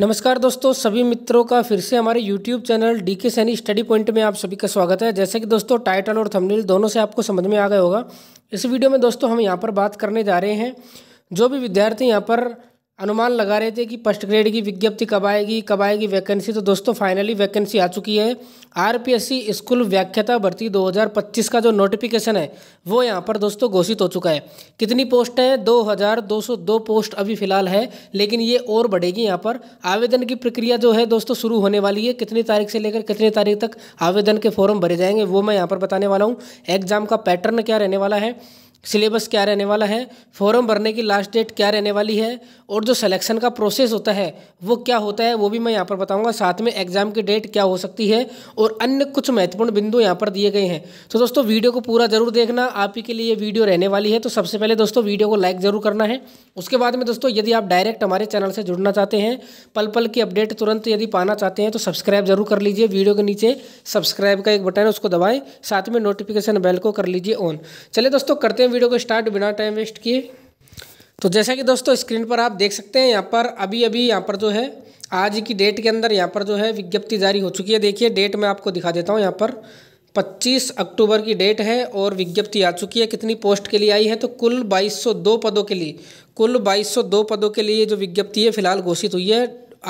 नमस्कार दोस्तों सभी मित्रों का फिर से हमारे YouTube चैनल डी के सैनी स्टडी पॉइंट में आप सभी का स्वागत है जैसे कि दोस्तों टाइटल और थंबनेल दोनों से आपको समझ में आ गया होगा इस वीडियो में दोस्तों हम यहाँ पर बात करने जा रहे हैं जो भी विद्यार्थी यहाँ पर अनुमान लगा रहे थे कि फर्स्ट ग्रेड की विज्ञप्ति कब आएगी कब आएगी वैकेंसी तो दोस्तों फाइनली वैकेंसी आ चुकी है आरपीएससी स्कूल व्याख्याता भर्ती 2025 का जो नोटिफिकेशन है वो यहाँ पर दोस्तों घोषित हो चुका है कितनी पोस्ट है 2202 पोस्ट अभी फिलहाल है लेकिन ये और बढ़ेगी यहाँ पर आवेदन की प्रक्रिया जो है दोस्तों शुरू होने वाली है कितनी तारीख से लेकर कितनी तारीख तक आवेदन के फॉर्म भरे जाएंगे वो मैं यहाँ पर बताने वाला हूँ एग्जाम का पैटर्न क्या रहने वाला है सिलेबस क्या रहने वाला है फॉर्म भरने की लास्ट डेट क्या रहने वाली है और जो सिलेक्शन का प्रोसेस होता है वो क्या होता है वो भी मैं यहाँ पर बताऊँगा साथ में एग्जाम की डेट क्या हो सकती है और अन्य कुछ महत्वपूर्ण बिंदु यहाँ पर दिए गए हैं तो दोस्तों वीडियो को पूरा जरूर देखना आप ही के लिए ये वीडियो रहने वाली है तो सबसे पहले दोस्तों वीडियो को लाइक ज़रूर करना है उसके बाद में दोस्तों यदि आप डायरेक्ट हमारे चैनल से जुड़ना चाहते हैं पल पल की अपडेट तुरंत यदि पाना चाहते हैं तो सब्सक्राइब जरूर कर लीजिए वीडियो के नीचे सब्सक्राइब का एक बटन है उसको दबाएं साथ में नोटिफिकेशन बेल को कर लीजिए ऑन चलिए दोस्तों करते हैं वीडियो को स्टार्ट बिना टाइम वेस्ट किए तो जैसा कि दोस्तों स्क्रीन पर आप देख सकते हैं यहाँ पर अभी अभी यहाँ पर जो है आज की डेट के अंदर यहाँ पर जो है विज्ञप्ति जारी हो चुकी है देखिए डेट मैं आपको दिखा देता हूँ यहाँ पर 25 अक्टूबर की डेट है और विज्ञप्ति आ चुकी है कितनी पोस्ट के लिए आई है तो कुल 2202 पदों के लिए कुल 2202 पदों के लिए जो विज्ञप्ति है फिलहाल घोषित हुई है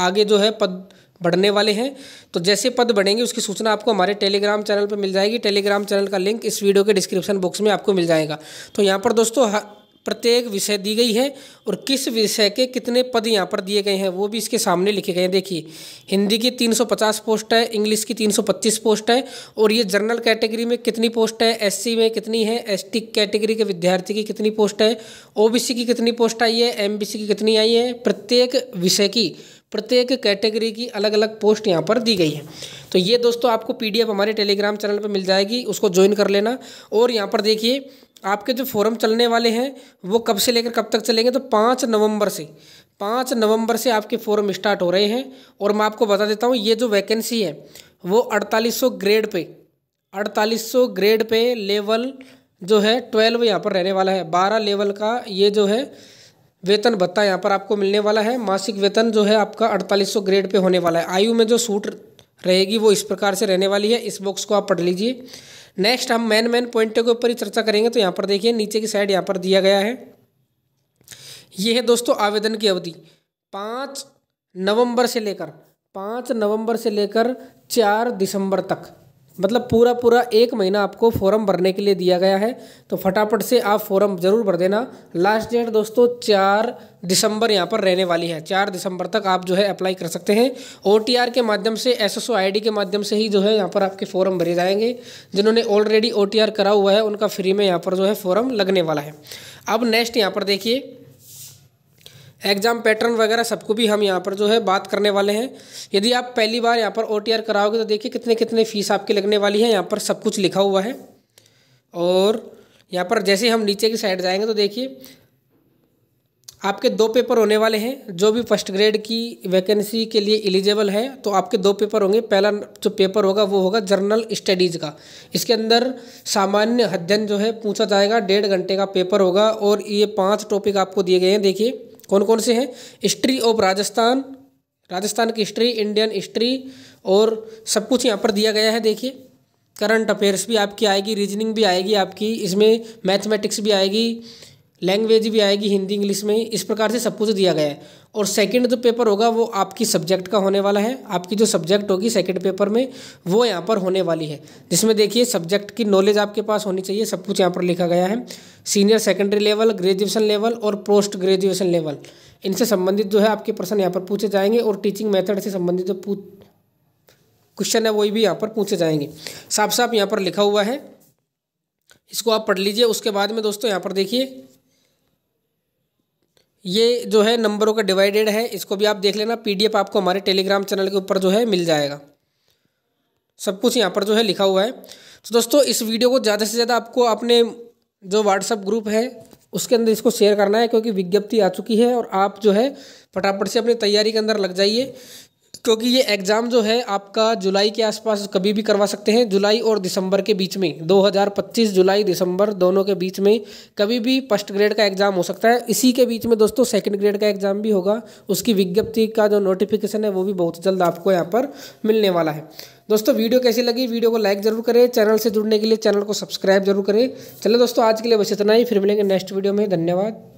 आगे जो है पद बढ़ने वाले हैं तो जैसे पद बढ़ेंगे उसकी सूचना आपको हमारे टेलीग्राम चैनल पर मिल जाएगी टेलीग्राम चैनल का लिंक इस वीडियो के डिस्क्रिप्शन बॉक्स में आपको मिल जाएगा तो यहाँ पर दोस्तों प्रत्येक विषय दी गई है और किस विषय के कितने पद यहाँ पर दिए गए हैं वो भी इसके सामने लिखे गए हैं देखिए हिंदी की 350 पोस्ट है इंग्लिश की 325 पोस्ट है और ये जनरल कैटेगरी में कितनी पोस्ट है एससी में कितनी है एसटी कैटेगरी के विद्यार्थी की कितनी पोस्ट है ओबीसी की कितनी पोस्ट आई है एम की कितनी आई है प्रत्येक विषय की प्रत्येक कैटेगरी की अलग अलग पोस्ट यहाँ पर दी गई है तो ये दोस्तों आपको पीडीएफ हमारे टेलीग्राम चैनल पर मिल जाएगी उसको ज्वाइन कर लेना और यहाँ पर देखिए आपके जो फोरम चलने वाले हैं वो कब से लेकर कब तक चलेंगे तो पाँच नवंबर से पाँच नवंबर से आपके फोरम स्टार्ट हो रहे हैं और मैं आपको बता देता हूँ ये जो वैकेंसी है वो अड़तालीस सौ ग्रेड पे अड़तालीस सौ ग्रेड पे लेवल जो है ट्वेल्व यहाँ पर रहने वाला है बारह लेवल का ये जो है वेतन भत्ता यहाँ पर आपको मिलने वाला है मासिक वेतन जो है आपका अड़तालीस सौ ग्रेड पे होने वाला है आयु में जो सूट रहेगी वो इस प्रकार से रहने वाली है इस बॉक्स को आप पढ़ लीजिए नेक्स्ट हम मैन मैन पॉइंट के ऊपर ही चर्चा करेंगे तो यहाँ पर देखिए नीचे की साइड यहाँ पर दिया गया है ये है दोस्तों आवेदन की अवधि पाँच नवंबर से लेकर पाँच नवंबर से लेकर चार दिसंबर तक मतलब पूरा पूरा एक महीना आपको फॉर्म भरने के लिए दिया गया है तो फटाफट से आप फॉर्म ज़रूर भर देना लास्ट डेट दोस्तों चार दिसंबर यहाँ पर रहने वाली है चार दिसंबर तक आप जो है अप्लाई कर सकते हैं ओ के माध्यम से एस एस के माध्यम से ही जो है यहाँ पर आपके फॉर्म भरे जाएंगे जिन्होंने ऑलरेडी ओ करा हुआ है उनका फ्री में यहाँ पर जो है फॉर्म लगने वाला है अब नेक्स्ट यहाँ पर देखिए एग्ज़ाम पैटर्न वगैरह सबको भी हम यहाँ पर जो है बात करने वाले हैं यदि आप पहली बार यहाँ पर ओ कराओगे तो देखिए कितने कितने फ़ीस आपकी लगने वाली है यहाँ पर सब कुछ लिखा हुआ है और यहाँ पर जैसे हम नीचे की साइड जाएंगे तो देखिए आपके दो पेपर होने वाले हैं जो भी फर्स्ट ग्रेड की वैकेंसी के लिए एलिजिबल है तो आपके दो पेपर होंगे पहला जो पेपर होगा वो होगा जर्नल स्टडीज़ का इसके अंदर सामान्य अध्ययन जो है पूछा जाएगा डेढ़ घंटे का पेपर होगा और ये पांच टॉपिक आपको दिए गए हैं देखिए कौन कौन से हैं हिस्ट्री ऑफ राजस्थान राजस्थान की हिस्ट्री इंडियन हिस्ट्री और सब कुछ यहाँ पर दिया गया है देखिए करंट अफेयर्स भी आपकी आएगी रीजनिंग भी आएगी आपकी इसमें मैथमेटिक्स भी आएगी लैंग्वेज भी आएगी हिंदी इंग्लिश में इस प्रकार से सब कुछ दिया गया है और सेकंड जो पेपर होगा वो आपकी सब्जेक्ट का होने वाला है आपकी जो सब्जेक्ट होगी सेकंड पेपर में वो यहाँ पर होने वाली है जिसमें देखिए सब्जेक्ट की नॉलेज आपके पास होनी चाहिए सब कुछ यहाँ पर लिखा गया है senior secondary level graduation level और पोस्ट ग्रेजुएशन लेवल इनसे संबंधित जो है आपके प्रश्न यहाँ पर पूछे जाएंगे और टीचिंग मैथड से संबंधित जो क्वेश्चन है वही भी यहाँ पर पूछे जाएंगे साफ साफ यहाँ पर लिखा हुआ है इसको आप पढ़ लीजिए उसके बाद में दोस्तों यहाँ पर देखिए ये जो है नंबरों का डिवाइडेड है इसको भी आप देख लेना पीडीएफ आपको हमारे टेलीग्राम चैनल के ऊपर जो है मिल जाएगा सब कुछ यहाँ पर जो है लिखा हुआ है तो दोस्तों इस वीडियो को ज़्यादा से ज़्यादा आपको अपने जो व्हाट्सअप ग्रुप है उसके अंदर इसको शेयर करना है क्योंकि विज्ञप्ति आ चुकी है और आप जो है फटाफट से अपनी तैयारी के अंदर लग जाइए क्योंकि ये एग्ज़ाम जो है आपका जुलाई के आसपास कभी भी करवा सकते हैं जुलाई और दिसंबर के बीच में 2025 जुलाई दिसंबर दोनों के बीच में कभी भी फर्स्ट ग्रेड का एग्ज़ाम हो सकता है इसी के बीच में दोस्तों सेकंड ग्रेड का एग्ज़ाम भी होगा उसकी विज्ञप्ति का जो नोटिफिकेशन है वो भी बहुत जल्द आपको यहाँ पर मिलने वाला है दोस्तों वीडियो कैसी लगी वीडियो को लाइक जरूर करें चैनल से जुड़ने के लिए चैनल को सब्सक्राइब जरूर करें चलो दोस्तों आज के लिए बस इतना ही फिर मिलेंगे नेक्स्ट वीडियो में धन्यवाद